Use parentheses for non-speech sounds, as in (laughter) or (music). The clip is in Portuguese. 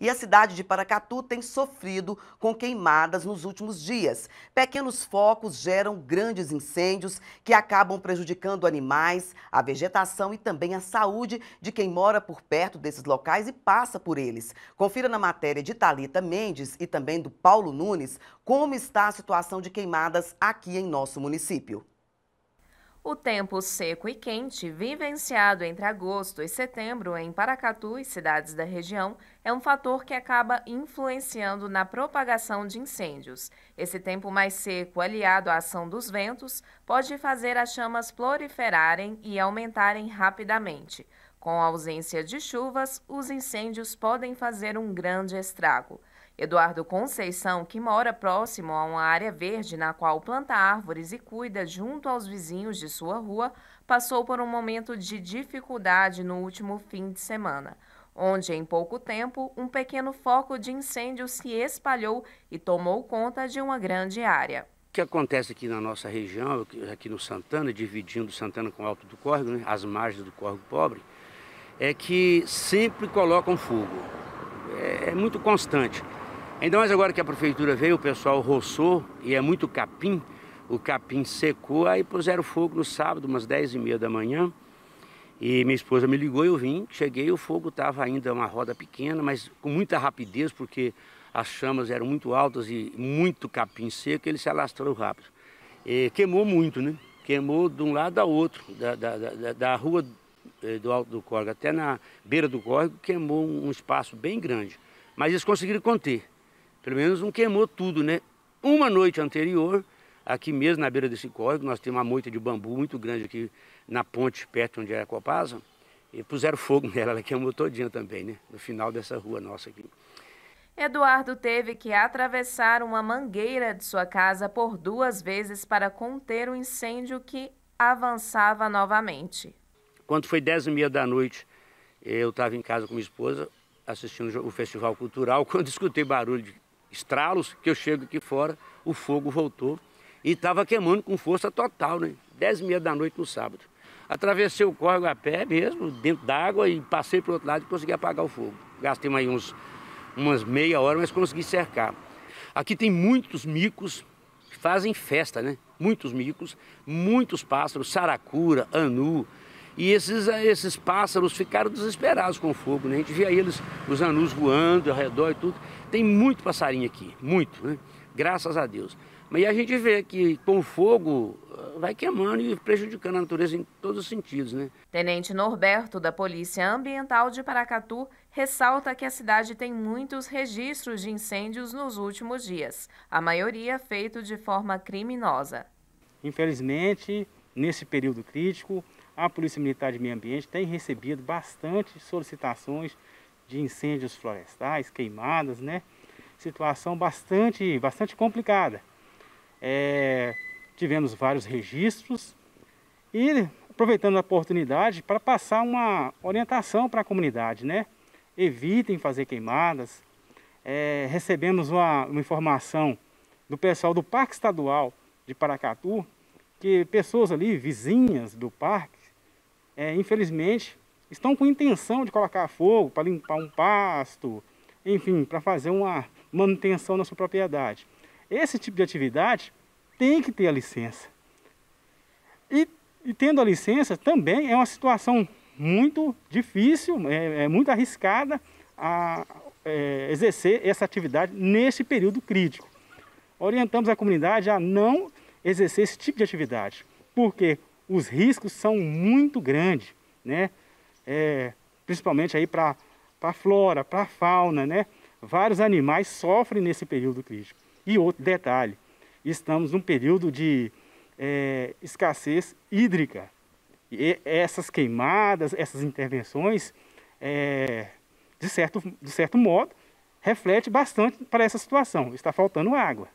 E a cidade de Paracatu tem sofrido com queimadas nos últimos dias. Pequenos focos geram grandes incêndios que acabam prejudicando animais, a vegetação e também a saúde de quem mora por perto desses locais e passa por eles. Confira na matéria de Talita Mendes e também do Paulo Nunes como está a situação de queimadas aqui em nosso município. O tempo seco e quente, vivenciado entre agosto e setembro em Paracatu e cidades da região, é um fator que acaba influenciando na propagação de incêndios. Esse tempo mais seco, aliado à ação dos ventos, pode fazer as chamas proliferarem e aumentarem rapidamente. Com a ausência de chuvas, os incêndios podem fazer um grande estrago. Eduardo Conceição, que mora próximo a uma área verde na qual planta árvores e cuida junto aos vizinhos de sua rua, passou por um momento de dificuldade no último fim de semana, onde em pouco tempo um pequeno foco de incêndio se espalhou e tomou conta de uma grande área. O que acontece aqui na nossa região, aqui no Santana, dividindo Santana com o Alto do Córrego, né, as margens do Córrego Pobre, é que sempre colocam fogo. é, é muito constante. Ainda mais agora que a prefeitura veio, o pessoal roçou e é muito capim, o capim secou, aí puseram fogo no sábado, umas 10 e meia da manhã. E minha esposa me ligou, eu vim, cheguei, o fogo estava ainda uma roda pequena, mas com muita rapidez, porque as chamas eram muito altas e muito capim seco, ele se alastrou rápido. E queimou muito, né? Queimou de um lado a outro, da, da, da, da rua eh, do Alto do Córrego até na beira do córrego, queimou um espaço bem grande. Mas eles conseguiram conter pelo menos não queimou tudo, né? Uma noite anterior, aqui mesmo na beira desse córrego, nós temos uma moita de bambu muito grande aqui na ponte perto onde é a Copasa, e puseram fogo (laughs) nela, ela queimou todinha também, né? No final dessa rua nossa aqui. Eduardo teve que atravessar uma mangueira de sua casa por duas vezes para conter o um incêndio que avançava novamente. Quando foi dez e meia da noite, eu estava em casa com minha esposa, assistindo o Festival Cultural, (laughs) quando escutei barulho de estralos, que eu chego aqui fora, o fogo voltou e estava queimando com força total, né? dez e meia da noite no sábado. Atravessei o córrego a pé mesmo, dentro d'água, e passei para o outro lado e consegui apagar o fogo. Gastei mais uns, umas meia hora, mas consegui cercar. Aqui tem muitos micos que fazem festa, né? Muitos micos, muitos pássaros, saracura, anu, e esses, eh, esses pássaros ficaram desesperados com o fogo, né? A gente via eles, os anus voando ao redor e tudo. Tem muito passarinho aqui, muito, né? Graças a Deus. Mas a gente vê que com o fogo eh, vai queimando e prejudicando a natureza em todos os sentidos, né? Tenente Norberto, da Polícia Ambiental de Paracatu, ressalta que a cidade tem muitos registros de incêndios nos últimos dias, a maioria feito de forma criminosa. Infelizmente, nesse período crítico, a Polícia Militar de Meio Ambiente tem recebido bastante solicitações de incêndios florestais, queimadas, né? Situação bastante, bastante complicada. É, tivemos vários registros e aproveitando a oportunidade para passar uma orientação para a comunidade, né? Evitem fazer queimadas. É, recebemos uma, uma informação do pessoal do Parque Estadual de Paracatu que pessoas ali, vizinhas do parque, é, infelizmente, estão com intenção de colocar fogo para limpar um pasto, enfim, para fazer uma manutenção na sua propriedade. Esse tipo de atividade tem que ter a licença. E, e tendo a licença também é uma situação muito difícil, é, é muito arriscada a é, exercer essa atividade neste período crítico. Orientamos a comunidade a não exercer esse tipo de atividade, porque os riscos são muito grandes, né? É, principalmente aí para a flora, para a fauna, né? Vários animais sofrem nesse período crítico. E outro detalhe, estamos num período de é, escassez hídrica. E essas queimadas, essas intervenções, é, de, certo, de certo modo, reflete bastante para essa situação. Está faltando água.